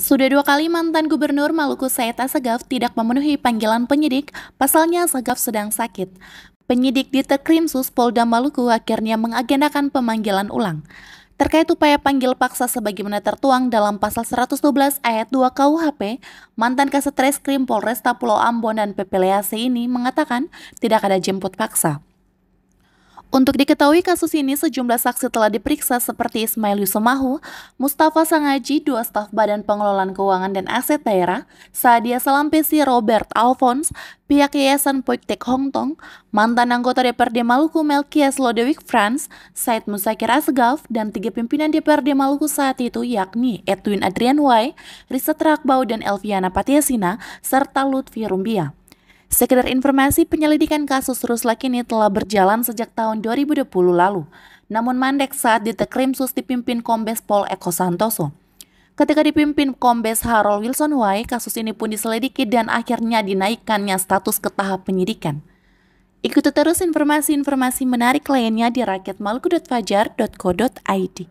Sudah dua kali mantan gubernur Maluku Said Asagaf tidak memenuhi panggilan penyidik, pasalnya Asagaf sedang sakit. Penyidik di Tekrimsus Polda Maluku akhirnya mengagendakan pemanggilan ulang. Terkait upaya panggil paksa sebagaimana tertuang dalam pasal 112 ayat 2 KUHP, mantan Kasatreskrim Polresta Pulau Ambon dan PPLAC ini mengatakan tidak ada jemput paksa. Untuk diketahui kasus ini sejumlah saksi telah diperiksa seperti Ismail Yusomahu, Mustafa Sangaji, dua staf Badan Pengelolaan Keuangan dan Aset Daerah, Sadia Salampesi Robert Alphonse, pihak Yayasan Poiktek Hongtong, mantan anggota DPRD Maluku Melkias Lodewijk Frans, Said Musakir Asgaf, dan tiga pimpinan DPRD Maluku saat itu yakni Edwin Adrian Wai, Risa Trakbau, dan Elviana Patiasina, serta Lutfi Rumbia. Sekedar informasi, penyelidikan kasus Ruslak ini telah berjalan sejak tahun 2020 lalu, namun mandek saat ditekrim sus dipimpin Kombes Pol Eko Santoso. Ketika dipimpin Kombes Harold Wilson Wai, kasus ini pun diselidiki dan akhirnya dinaikkannya status ke tahap penyidikan. Ikuti terus informasi-informasi menarik lainnya di rakyatmaluku.fajar.co.id.